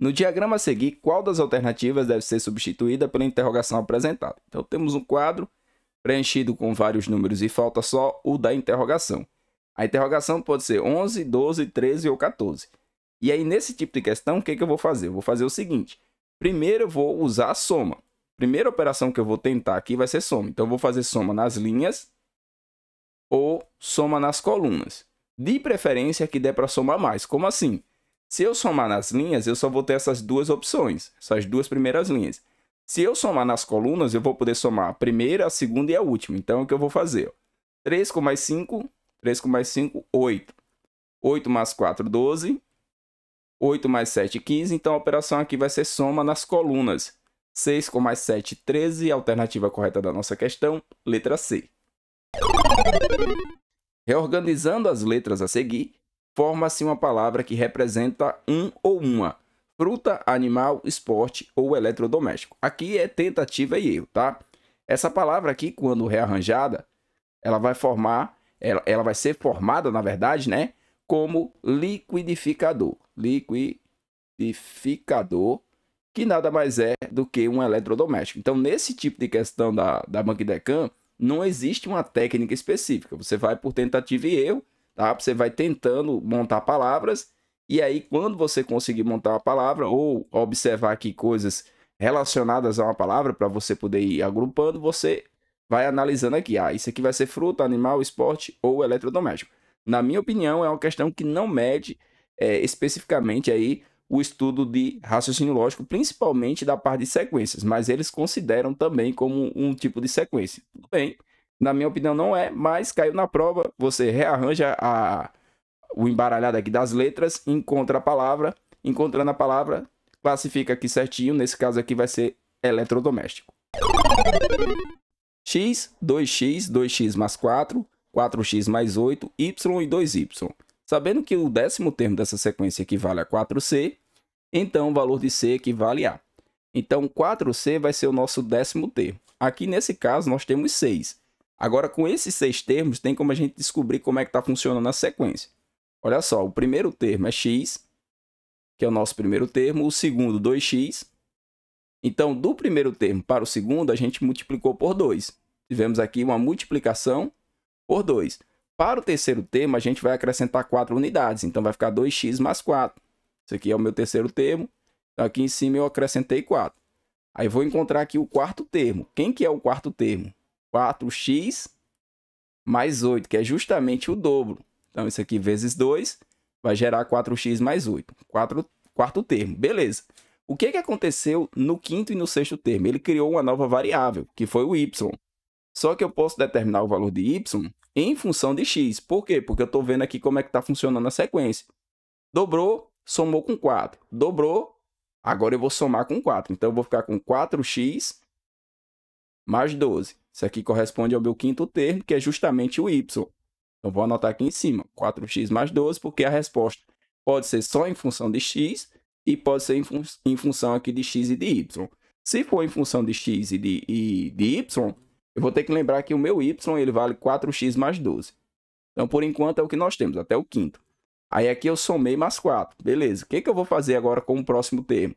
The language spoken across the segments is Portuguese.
No diagrama a seguir, qual das alternativas deve ser substituída pela interrogação apresentada? Então temos um quadro preenchido com vários números e falta só o da interrogação. A interrogação pode ser 11, 12, 13 ou 14. E aí nesse tipo de questão, o que, que eu vou fazer? Eu vou fazer o seguinte. Primeiro eu vou usar a soma. Primeira operação que eu vou tentar aqui vai ser soma. Então eu vou fazer soma nas linhas ou soma nas colunas. De preferência que dê para somar mais. Como assim? Se eu somar nas linhas, eu só vou ter essas duas opções, essas duas primeiras linhas. Se eu somar nas colunas, eu vou poder somar a primeira, a segunda e a última. Então, é o que eu vou fazer? 3 com mais 5, 3 com mais 5, 8. 8 mais 4, 12. 8 mais 7, 15. Então, a operação aqui vai ser soma nas colunas. 6 com mais 7, 13. Alternativa correta da nossa questão, letra C. Reorganizando as letras a seguir, forma-se uma palavra que representa um ou uma. Fruta, animal, esporte ou eletrodoméstico. Aqui é tentativa e erro, tá? Essa palavra aqui, quando rearranjada, ela vai formar, ela, ela vai ser formada, na verdade, né? Como liquidificador. Liquidificador, que nada mais é do que um eletrodoméstico. Então, nesse tipo de questão da, da Banque Decan, não existe uma técnica específica. Você vai por tentativa e erro tá? Você vai tentando montar palavras e aí quando você conseguir montar uma palavra ou observar aqui coisas relacionadas a uma palavra para você poder ir agrupando, você vai analisando aqui, ah, isso aqui vai ser fruta, animal, esporte ou eletrodoméstico. Na minha opinião, é uma questão que não mede é, especificamente aí o estudo de raciocínio lógico, principalmente da parte de sequências, mas eles consideram também como um tipo de sequência. Tudo bem, na minha opinião, não é, mas caiu na prova. Você rearranja a, o embaralhado aqui das letras, encontra a palavra, encontrando a palavra, classifica aqui certinho. Nesse caso aqui vai ser eletrodoméstico. X, 2x, 2x mais 4, 4x mais 8, y e 2y. Sabendo que o décimo termo dessa sequência equivale a 4c, então o valor de c equivale a. Então 4c vai ser o nosso décimo termo. Aqui nesse caso nós temos 6. Agora, com esses seis termos, tem como a gente descobrir como é que está funcionando a sequência. Olha só, o primeiro termo é x, que é o nosso primeiro termo, o segundo 2x. Então, do primeiro termo para o segundo, a gente multiplicou por 2. Tivemos aqui uma multiplicação por 2. Para o terceiro termo, a gente vai acrescentar 4 unidades, então vai ficar 2x mais 4. Isso aqui é o meu terceiro termo, então aqui em cima eu acrescentei 4. Aí vou encontrar aqui o quarto termo. Quem que é o quarto termo? 4x mais 8, que é justamente o dobro. Então, isso aqui vezes 2 vai gerar 4x mais 8, 4, quarto termo. Beleza. O que, que aconteceu no quinto e no sexto termo? Ele criou uma nova variável, que foi o y. Só que eu posso determinar o valor de y em função de x. Por quê? Porque eu estou vendo aqui como é que está funcionando a sequência. Dobrou, somou com 4. Dobrou, agora eu vou somar com 4. Então, eu vou ficar com 4x mais 12. Isso aqui corresponde ao meu quinto termo, que é justamente o y. Então, vou anotar aqui em cima, 4x mais 12, porque a resposta pode ser só em função de x e pode ser em, fun em função aqui de x e de y. Se for em função de x e de, e de y, eu vou ter que lembrar que o meu y ele vale 4x mais 12. Então, por enquanto, é o que nós temos, até o quinto. Aí aqui eu somei mais 4, beleza. O que, que eu vou fazer agora com o próximo termo?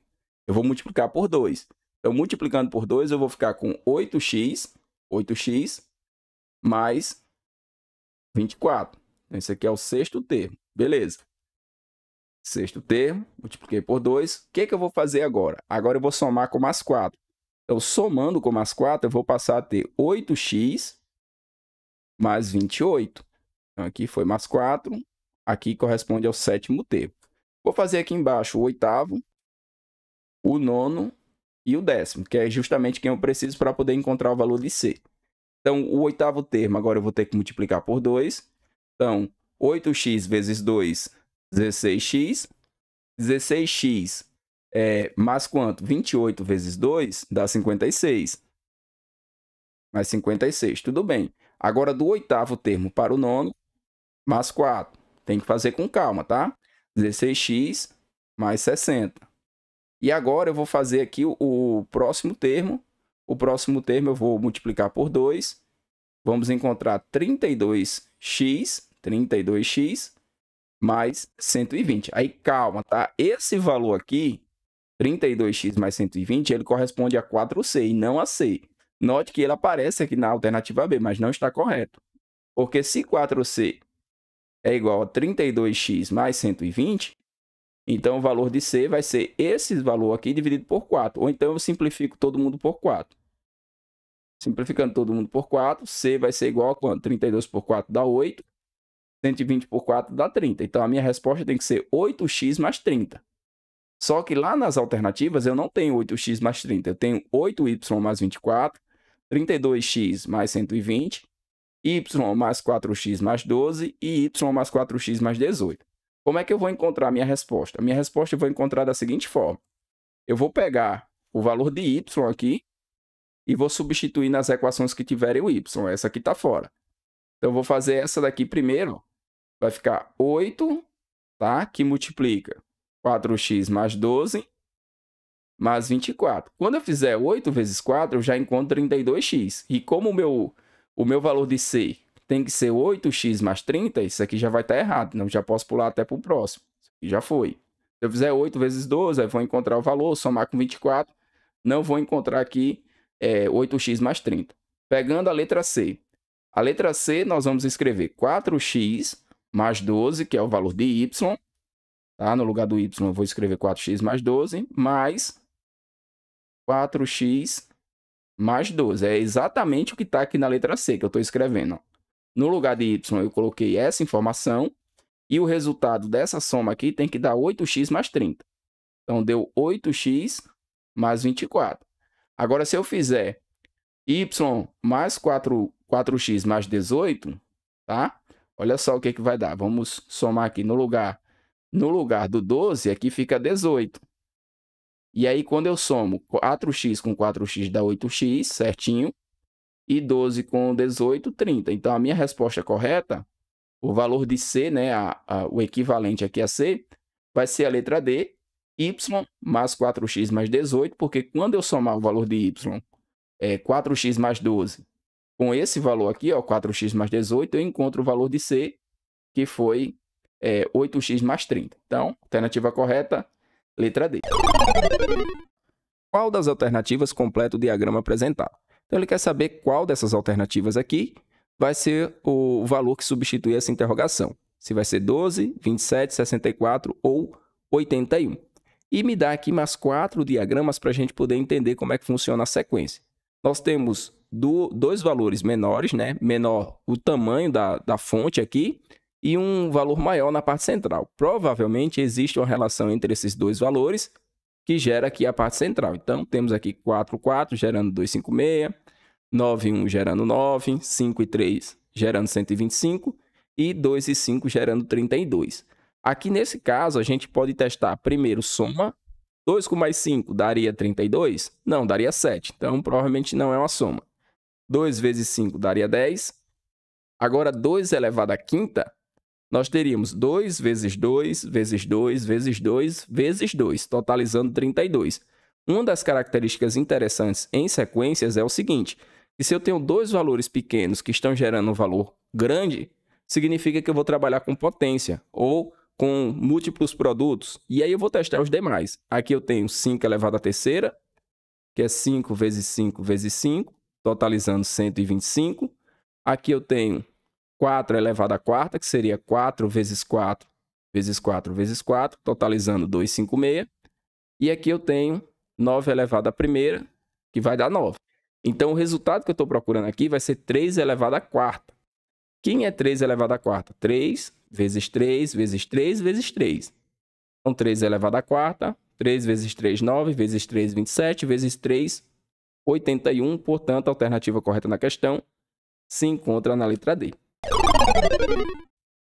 Eu vou multiplicar por 2. Então, multiplicando por 2, eu vou ficar com 8x 8x mais 24. Então, esse aqui é o sexto termo. Beleza. Sexto termo, multipliquei por 2. O que, é que eu vou fazer agora? Agora eu vou somar com mais 4. Então, somando com mais 4, eu vou passar a ter 8x mais 28. Então, aqui foi mais 4. Aqui corresponde ao sétimo termo. Vou fazer aqui embaixo o oitavo, o nono e o décimo, que é justamente quem eu preciso para poder encontrar o valor de C. Então, o oitavo termo, agora eu vou ter que multiplicar por 2. Então, 8x vezes 2, 16x. 16x é, mais quanto? 28 vezes 2 dá 56. Mais 56, tudo bem. Agora, do oitavo termo para o nono, mais 4. Tem que fazer com calma, tá? 16x mais 60 e agora eu vou fazer aqui o, o próximo termo. O próximo termo eu vou multiplicar por 2. Vamos encontrar 32x, 32x mais 120. Aí calma, tá? Esse valor aqui, 32x mais 120, ele corresponde a 4c e não a c. Note que ele aparece aqui na alternativa B, mas não está correto. Porque se 4c é igual a 32x mais 120, então, o valor de C vai ser esse valor aqui dividido por 4. Ou então, eu simplifico todo mundo por 4. Simplificando todo mundo por 4, C vai ser igual a quanto? 32 por 4 dá 8. 120 por 4 dá 30. Então, a minha resposta tem que ser 8x mais 30. Só que lá nas alternativas, eu não tenho 8x mais 30. Eu tenho 8y mais 24, 32x mais 120, y mais 4x mais 12 e y mais 4x mais 18. Como é que eu vou encontrar a minha resposta? A minha resposta eu vou encontrar da seguinte forma. Eu vou pegar o valor de y aqui e vou substituir nas equações que tiverem o y. Essa aqui está fora. Então, eu vou fazer essa daqui primeiro. Vai ficar 8, tá? Que multiplica 4x mais 12 mais 24. Quando eu fizer 8 vezes 4, eu já encontro 32x. E como o meu, o meu valor de c tem que ser 8x mais 30, isso aqui já vai estar tá errado. Não, já posso pular até para o próximo. Isso aqui já foi. Se eu fizer 8 vezes 12, aí vou encontrar o valor, somar com 24. Não vou encontrar aqui é, 8x mais 30. Pegando a letra C. A letra C, nós vamos escrever 4x mais 12, que é o valor de y. Tá? No lugar do y, eu vou escrever 4x mais 12, mais 4x mais 12. É exatamente o que está aqui na letra C que eu estou escrevendo. Ó. No lugar de y, eu coloquei essa informação. E o resultado dessa soma aqui tem que dar 8x mais 30. Então, deu 8x mais 24. Agora, se eu fizer y mais 4, 4x mais 18, tá? Olha só o que, que vai dar. Vamos somar aqui no lugar no lugar do 12, aqui fica 18. E aí, quando eu somo 4x com 4x dá 8x, certinho e 12 com 18, 30. Então, a minha resposta correta, o valor de C, né, a, a, o equivalente aqui a C, vai ser a letra D, Y mais 4X mais 18, porque quando eu somar o valor de Y, é 4X mais 12, com esse valor aqui, ó, 4X mais 18, eu encontro o valor de C, que foi é, 8X mais 30. Então, alternativa correta, letra D. Qual das alternativas completa o diagrama apresentado? Então ele quer saber qual dessas alternativas aqui vai ser o valor que substitui essa interrogação. Se vai ser 12, 27, 64 ou 81. E me dá aqui mais quatro diagramas para a gente poder entender como é que funciona a sequência. Nós temos do, dois valores menores, né? Menor o tamanho da, da fonte aqui e um valor maior na parte central. Provavelmente existe uma relação entre esses dois valores que gera aqui a parte central. Então, temos aqui 4, 4 gerando 256, 9, 1 gerando 9, 5 e 3 gerando 125 e 2 e 5 gerando 32. Aqui nesse caso, a gente pode testar primeiro soma. 2 com mais 5 daria 32? Não, daria 7. Então, provavelmente não é uma soma. 2 vezes 5 daria 10. Agora, 2 elevado à quinta nós teríamos 2 vezes 2, vezes 2, vezes 2, vezes 2, totalizando 32. Uma das características interessantes em sequências é o seguinte, que se eu tenho dois valores pequenos que estão gerando um valor grande, significa que eu vou trabalhar com potência ou com múltiplos produtos, e aí eu vou testar os demais. Aqui eu tenho 5 elevado à terceira, que é 5 vezes 5 vezes 5, totalizando 125. Aqui eu tenho 4 elevado à quarta, que seria 4 vezes 4 vezes 4 vezes 4, totalizando 256. E aqui eu tenho 9 elevado à primeira, que vai dar 9. Então, o resultado que eu estou procurando aqui vai ser 3 elevado à quarta. Quem é 3 elevado à quarta? 3 vezes 3 vezes 3 vezes 3. Então, 3 elevado à quarta, 3 vezes 3, 9, vezes 3, 27, vezes 3, 81. Portanto, a alternativa correta na questão se encontra na letra D.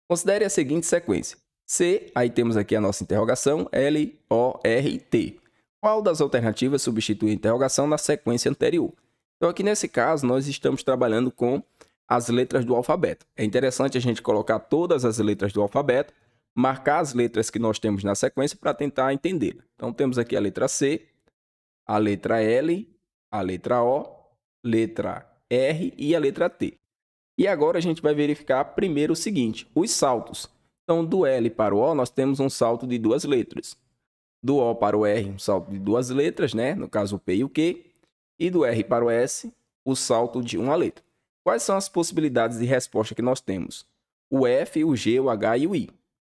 Considere a seguinte sequência. C, aí temos aqui a nossa interrogação, L, O, R, T. Qual das alternativas substitui a interrogação na sequência anterior? Então, aqui nesse caso, nós estamos trabalhando com as letras do alfabeto. É interessante a gente colocar todas as letras do alfabeto, marcar as letras que nós temos na sequência para tentar entender. Então, temos aqui a letra C, a letra L, a letra O, letra R e a letra T. E agora a gente vai verificar primeiro o seguinte, os saltos. Então, do L para o O, nós temos um salto de duas letras. Do O para o R, um salto de duas letras, né? no caso o P e o Q. E do R para o S, o salto de uma letra. Quais são as possibilidades de resposta que nós temos? O F, o G, o H e o I.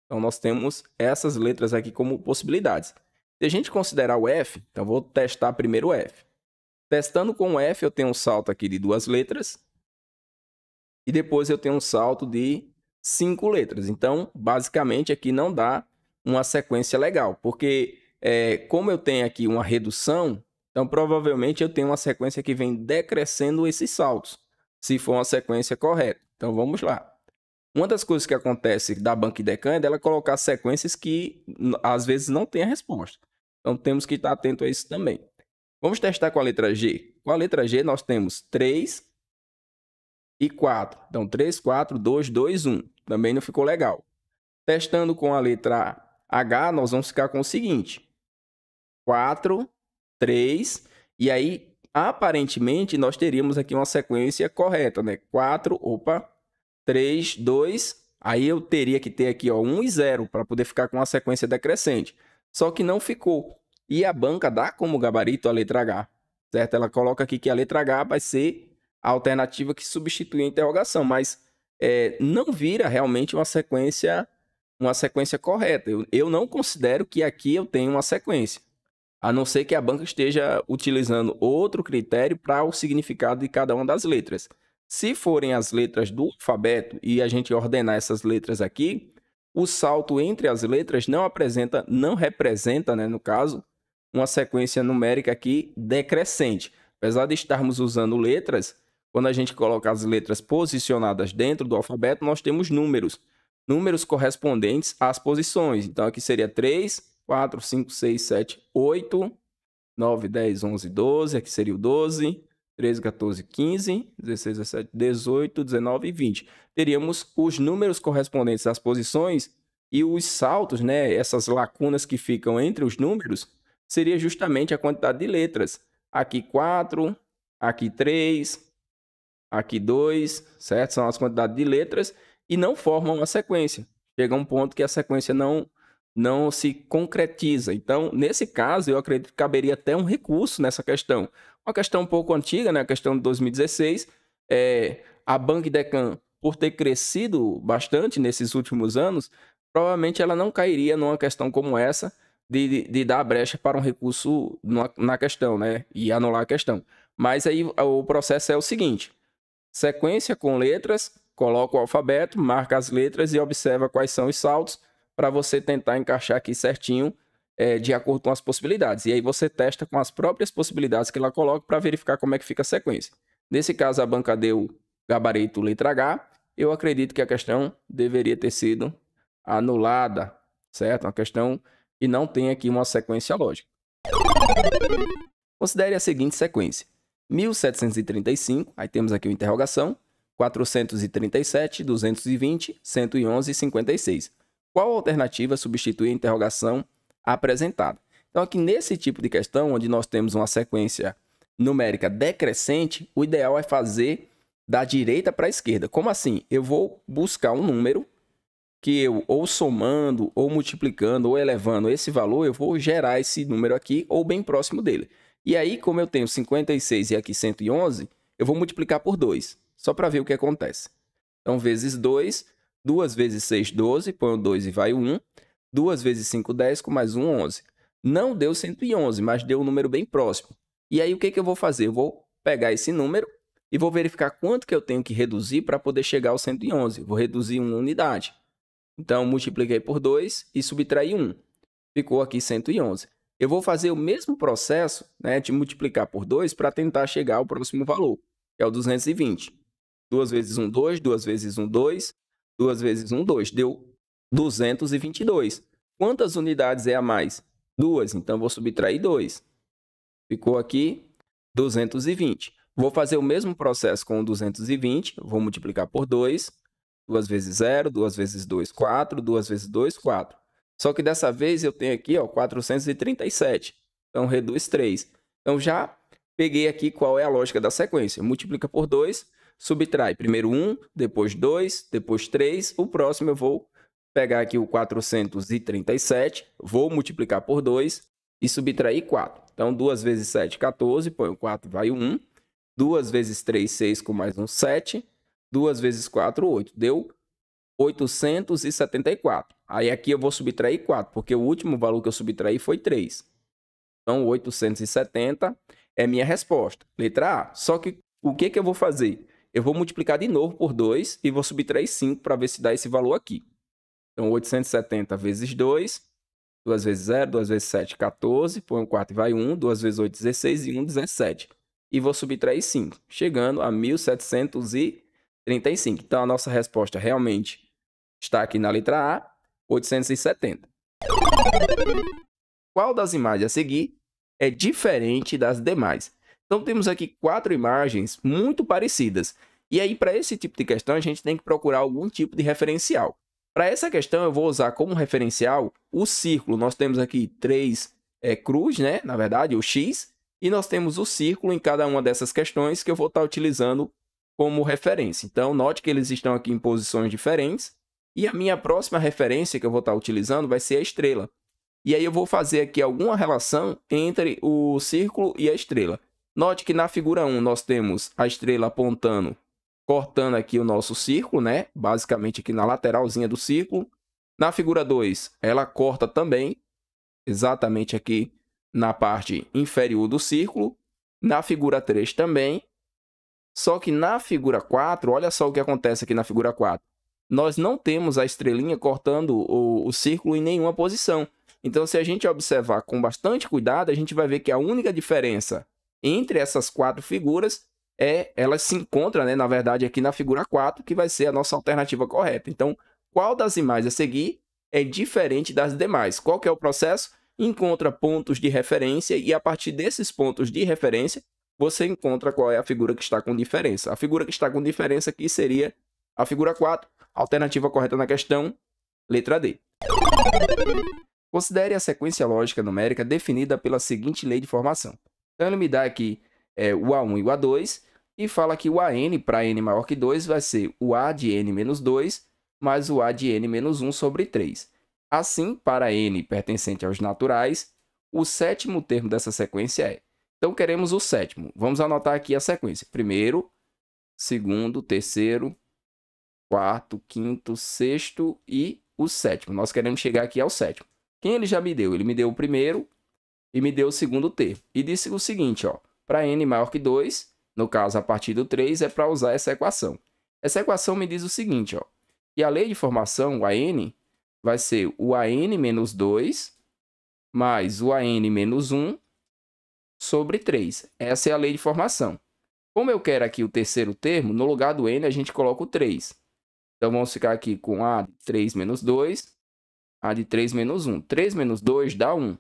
Então, nós temos essas letras aqui como possibilidades. Se a gente considerar o F, então vou testar primeiro o F. Testando com o F, eu tenho um salto aqui de duas letras e depois eu tenho um salto de cinco letras. Então, basicamente, aqui não dá uma sequência legal, porque é, como eu tenho aqui uma redução, então provavelmente eu tenho uma sequência que vem decrescendo esses saltos, se for uma sequência correta. Então, vamos lá. Uma das coisas que acontece da Banca Decan é dela colocar sequências que às vezes não tem a resposta. Então temos que estar atento a isso também. Vamos testar com a letra G. Com a letra G nós temos 3, e 4. Então, 3, 4, 2, 2, 1. Também não ficou legal. Testando com a letra H, nós vamos ficar com o seguinte. 4, 3, e aí, aparentemente, nós teríamos aqui uma sequência correta, né? 4, opa, 3, 2, aí eu teria que ter aqui, ó, 1 e 0 para poder ficar com a sequência decrescente. Só que não ficou. E a banca dá como gabarito a letra H, certo? Ela coloca aqui que a letra H vai ser a alternativa que substitui a interrogação, mas é, não vira realmente uma sequência uma sequência correta. Eu, eu não considero que aqui eu tenho uma sequência, a não ser que a banca esteja utilizando outro critério para o significado de cada uma das letras. Se forem as letras do alfabeto e a gente ordenar essas letras aqui, o salto entre as letras não apresenta, não representa, né, no caso, uma sequência numérica aqui decrescente. Apesar de estarmos usando letras, quando a gente coloca as letras posicionadas dentro do alfabeto, nós temos números. Números correspondentes às posições. Então, aqui seria 3, 4, 5, 6, 7, 8, 9, 10, 11, 12. Aqui seria o 12, 13, 14, 15, 16, 17, 18, 19 e 20. Teríamos os números correspondentes às posições e os saltos, né, essas lacunas que ficam entre os números, seria justamente a quantidade de letras. Aqui 4, aqui 3, aqui dois, certo? São as quantidades de letras e não formam uma sequência. Chega um ponto que a sequência não não se concretiza. Então, nesse caso, eu acredito que caberia até um recurso nessa questão. Uma questão um pouco antiga, né? A questão de 2016, é, a Bandecan, por ter crescido bastante nesses últimos anos, provavelmente ela não cairia numa questão como essa de, de, de dar brecha para um recurso na, na questão, né? E anular a questão. Mas aí o processo é o seguinte: sequência com letras, coloca o alfabeto, marca as letras e observa quais são os saltos para você tentar encaixar aqui certinho é, de acordo com as possibilidades. E aí você testa com as próprias possibilidades que ela coloca para verificar como é que fica a sequência. Nesse caso, a banca deu gabarito letra H. Eu acredito que a questão deveria ter sido anulada, certo? Uma questão que não tem aqui uma sequência lógica. Considere a seguinte sequência. 1735, aí temos aqui uma interrogação, 437, 220, 111 e 56. Qual alternativa substitui a interrogação apresentada? Então, aqui nesse tipo de questão, onde nós temos uma sequência numérica decrescente, o ideal é fazer da direita para a esquerda. Como assim? Eu vou buscar um número que eu ou somando, ou multiplicando, ou elevando esse valor, eu vou gerar esse número aqui ou bem próximo dele. E aí, como eu tenho 56 e aqui 111, eu vou multiplicar por 2, só para ver o que acontece. Então, vezes 2, 2 vezes 6, 12, põe o 2 e vai o 1. 2 vezes 5, 10, com mais 1, 11. Não deu 111, mas deu um número bem próximo. E aí, o que, que eu vou fazer? Eu vou pegar esse número e vou verificar quanto que eu tenho que reduzir para poder chegar ao 111. Vou reduzir uma unidade. Então, multipliquei por 2 e subtraí 1. Ficou aqui 111 eu vou fazer o mesmo processo né, de multiplicar por 2 para tentar chegar ao próximo valor, que é o 220. 2 vezes 1, 2, 2 vezes 1, 2, 2 vezes 1, 2, deu 222. Quantas unidades é a mais? 2. então vou subtrair 2. Ficou aqui 220. Vou fazer o mesmo processo com o 220, vou multiplicar por 2, 2 vezes 0, 2 vezes 2, 4, 2 vezes 2, 4. Só que dessa vez eu tenho aqui, ó, 437. Então reduz 3. Então já peguei aqui qual é a lógica da sequência. Multiplica por 2, subtrai primeiro 1, depois 2, depois 3. O próximo eu vou pegar aqui o 437, vou multiplicar por 2 e subtrair 4. Então 2 vezes 7, 14, põe o 4, vai o 1. 2 vezes 3, 6 com mais um 7. 2 vezes 4, 8. Deu 874. Aí aqui eu vou subtrair 4, porque o último valor que eu subtraí foi 3. Então, 870 é minha resposta. Letra A. Só que o que, que eu vou fazer? Eu vou multiplicar de novo por 2 e vou subtrair 5 para ver se dá esse valor aqui. Então, 870 vezes 2, 2 vezes 0, 2 vezes 7, 14. Põe um 4 e vai 1. 2 vezes 8, 16 e 1, 17. E vou subtrair 5, chegando a 1735. Então, a nossa resposta realmente está aqui na letra A 870. Qual das imagens a seguir é diferente das demais? Então temos aqui quatro imagens muito parecidas. E aí para esse tipo de questão a gente tem que procurar algum tipo de referencial. Para essa questão eu vou usar como referencial o círculo. Nós temos aqui três é, cruz, né? Na verdade, o X. E nós temos o círculo em cada uma dessas questões que eu vou estar tá utilizando como referência. Então, note que eles estão aqui em posições diferentes e a minha próxima referência que eu vou estar utilizando vai ser a estrela. E aí eu vou fazer aqui alguma relação entre o círculo e a estrela. Note que na figura 1 nós temos a estrela apontando, cortando aqui o nosso círculo, né? Basicamente aqui na lateralzinha do círculo. Na figura 2, ela corta também, exatamente aqui na parte inferior do círculo. Na figura 3 também. Só que na figura 4, olha só o que acontece aqui na figura 4 nós não temos a estrelinha cortando o, o círculo em nenhuma posição. Então, se a gente observar com bastante cuidado, a gente vai ver que a única diferença entre essas quatro figuras é elas se encontram, né, na verdade, aqui na figura 4, que vai ser a nossa alternativa correta. Então, qual das imagens a seguir é diferente das demais? Qual que é o processo? Encontra pontos de referência e a partir desses pontos de referência, você encontra qual é a figura que está com diferença. A figura que está com diferença aqui seria a figura 4, Alternativa correta na questão, letra D. Considere a sequência lógica numérica definida pela seguinte lei de formação. Então ele me dá aqui é, o A1 e o A2 e fala que o AN para n maior que 2 vai ser o A de n menos 2 mais o A de n menos 1 sobre 3. Assim, para n pertencente aos naturais, o sétimo termo dessa sequência é. Então queremos o sétimo. Vamos anotar aqui a sequência. Primeiro, segundo, terceiro, quarto, quinto, sexto e o sétimo. Nós queremos chegar aqui ao sétimo. Quem ele já me deu? Ele me deu o primeiro e me deu o segundo T. E disse o seguinte, ó, para n maior que 2, no caso a partir do 3, é para usar essa equação. Essa equação me diz o seguinte, ó, que a lei de formação, o AN, vai ser o AN menos 2 mais o AN menos 1 sobre 3. Essa é a lei de formação. Como eu quero aqui o terceiro termo, no lugar do N a gente coloca o 3. Então vamos ficar aqui com A de 3 menos 2, A de 3 menos 1. 3 menos 2 dá 1.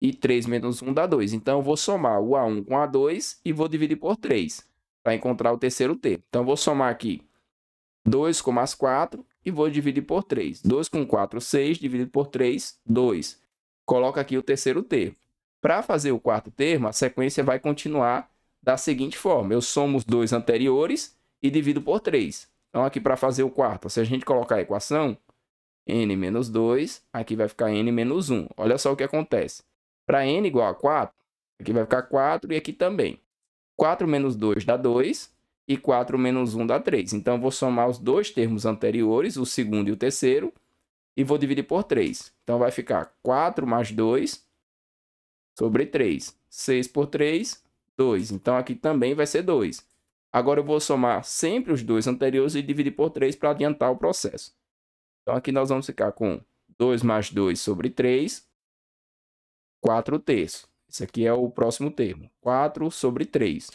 E 3 menos 1 dá 2. Então eu vou somar o A1 com A2 e vou dividir por 3 para encontrar o terceiro T. Então eu vou somar aqui 2 com mais 4 e vou dividir por 3. 2 com 4, 6, dividido por 3, 2. Coloca aqui o terceiro termo. Para fazer o quarto termo, a sequência vai continuar da seguinte forma. Eu somo os dois anteriores e divido por 3. Então, aqui para fazer o quarto, se a gente colocar a equação, n menos 2, aqui vai ficar n menos 1. Olha só o que acontece. Para n igual a 4, aqui vai ficar 4 e aqui também. 4 menos 2 dá 2 e 4 menos 1 dá 3. Então, eu vou somar os dois termos anteriores, o segundo e o terceiro, e vou dividir por 3. Então, vai ficar 4 mais 2 sobre 3. 6 por 3, 2. Então, aqui também vai ser 2. Agora eu vou somar sempre os dois anteriores e dividir por 3 para adiantar o processo. Então aqui nós vamos ficar com 2 mais 2 sobre 3, 4 terços. Esse aqui é o próximo termo, 4 sobre 3. O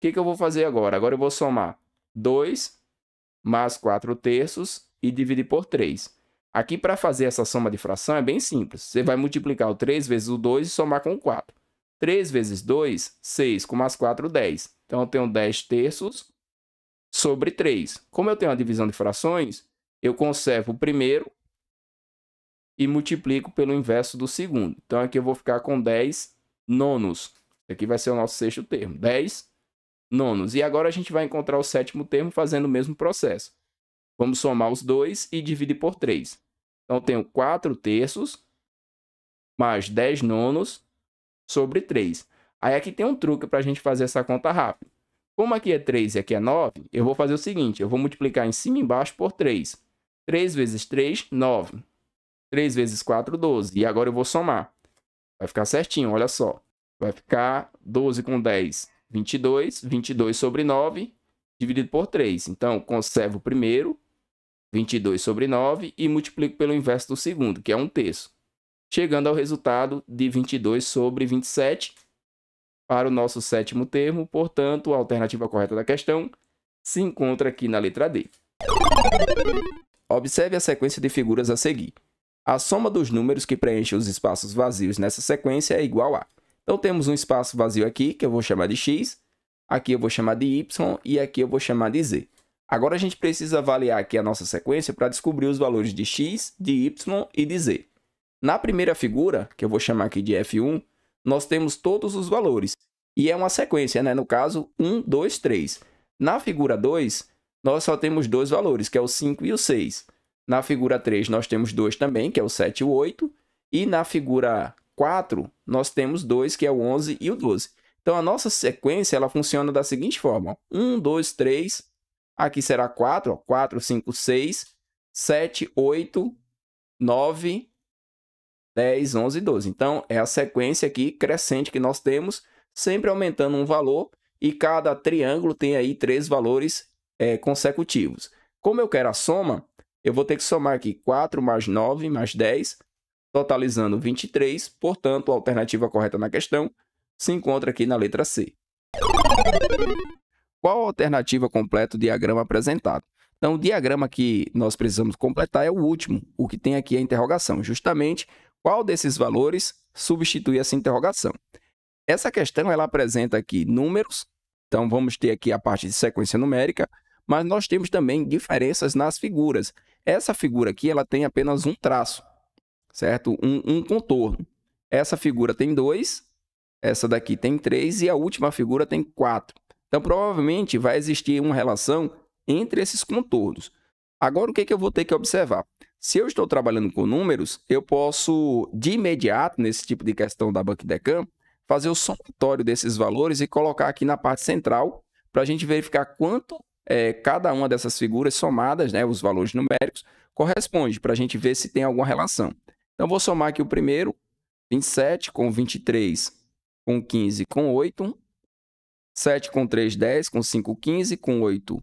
que, que eu vou fazer agora? Agora eu vou somar 2 mais 4 terços e dividir por 3. Aqui para fazer essa soma de fração é bem simples. Você vai multiplicar o 3 vezes o 2 e somar com o 4. 3 vezes 2, 6, com mais 4, 10. Então, eu tenho 10 terços sobre 3. Como eu tenho a divisão de frações, eu conservo o primeiro e multiplico pelo inverso do segundo. Então, aqui eu vou ficar com 10 nonos. Aqui vai ser o nosso sexto termo, 10 nonos. E agora a gente vai encontrar o sétimo termo fazendo o mesmo processo. Vamos somar os dois e dividir por 3. Então, eu tenho 4 terços mais 10 nonos sobre 3. Aí aqui tem um truque para a gente fazer essa conta rápida. Como aqui é 3 e aqui é 9, eu vou fazer o seguinte, eu vou multiplicar em cima e embaixo por 3. 3 vezes 3, 9. 3 vezes 4, 12. E agora eu vou somar. Vai ficar certinho, olha só. Vai ficar 12 com 10, 22. 22 sobre 9, dividido por 3. Então, conservo o primeiro, 22 sobre 9, e multiplico pelo inverso do segundo, que é 1 terço chegando ao resultado de 22 sobre 27 para o nosso sétimo termo. Portanto, a alternativa correta da questão se encontra aqui na letra D. Observe a sequência de figuras a seguir. A soma dos números que preenchem os espaços vazios nessa sequência é igual a. Então, temos um espaço vazio aqui, que eu vou chamar de x, aqui eu vou chamar de y e aqui eu vou chamar de z. Agora, a gente precisa avaliar aqui a nossa sequência para descobrir os valores de x, de y e de z. Na primeira figura, que eu vou chamar aqui de F1, nós temos todos os valores. E é uma sequência, né? No caso, 1, 2, 3. Na figura 2, nós só temos dois valores, que é o 5 e o 6. Na figura 3, nós temos dois também, que é o 7 e o 8. E na figura 4, nós temos dois, que é o 11 e o 12. Então, a nossa sequência ela funciona da seguinte forma: 1, 2, 3. Aqui será 4, 4, 5, 6, 7, 8, 9, 10, 11 e 12. Então, é a sequência aqui crescente que nós temos, sempre aumentando um valor e cada triângulo tem aí três valores é, consecutivos. Como eu quero a soma, eu vou ter que somar aqui 4 mais 9 mais 10, totalizando 23. Portanto, a alternativa correta na questão se encontra aqui na letra C. Qual a alternativa completa do diagrama apresentado? Então, o diagrama que nós precisamos completar é o último, o que tem aqui a interrogação, justamente qual desses valores substitui essa interrogação? Essa questão ela apresenta aqui números, então vamos ter aqui a parte de sequência numérica, mas nós temos também diferenças nas figuras. Essa figura aqui ela tem apenas um traço, certo? Um, um contorno. Essa figura tem dois, essa daqui tem três e a última figura tem quatro. Então provavelmente vai existir uma relação entre esses contornos. Agora o que, é que eu vou ter que observar? Se eu estou trabalhando com números, eu posso, de imediato, nesse tipo de questão da Banquidecam, fazer o somatório desses valores e colocar aqui na parte central para a gente verificar quanto é, cada uma dessas figuras somadas, né, os valores numéricos, corresponde, para a gente ver se tem alguma relação. Então, vou somar aqui o primeiro, 27 com 23, com 15, com 8, 7 com 3, 10, com 5, 15, com 8,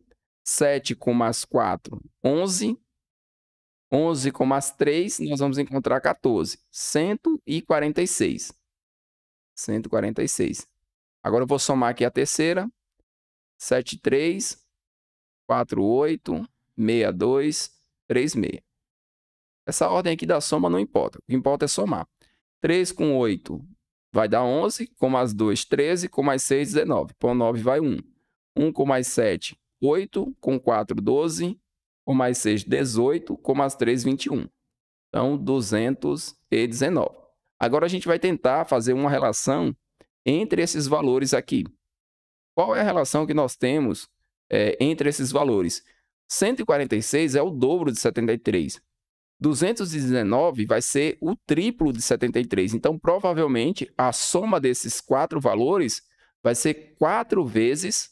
7 com mais 4, 11. 11 com mais 3, nós vamos encontrar 14. 146. 146. Agora eu vou somar aqui a terceira. 7, 3, 4, 8, 6, 2, 3, 6. Essa ordem aqui da soma não importa. O que importa é somar. 3 com 8 vai dar 11. Com mais 2, 13. Com mais 6, 19. Com 9 vai 1. 1 com mais 7, 8, com 4, 12, com mais 6, 18, com mais 3, 21. Então, 219. Agora a gente vai tentar fazer uma relação entre esses valores aqui. Qual é a relação que nós temos é, entre esses valores? 146 é o dobro de 73. 219 vai ser o triplo de 73. Então, provavelmente, a soma desses quatro valores vai ser 4 vezes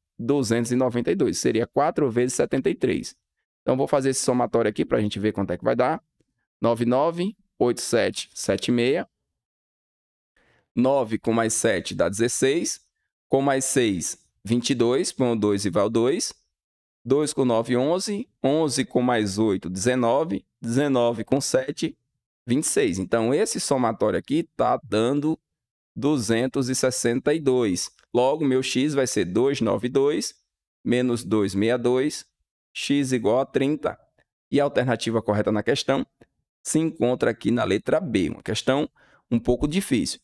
292. Seria 4 vezes 73. Então, vou fazer esse somatório aqui para a gente ver quanto é que vai dar. 998776. 9 com mais 7 dá 16. Com mais 6, 22. Põe o 2 e vai o 2. 2 com 9, 11. 11 com mais 8, 19. 19 com 7, 26. Então, esse somatório aqui está dando 262. Logo, meu x vai ser 292 menos 262, x igual a 30. E a alternativa correta na questão se encontra aqui na letra B, uma questão um pouco difícil.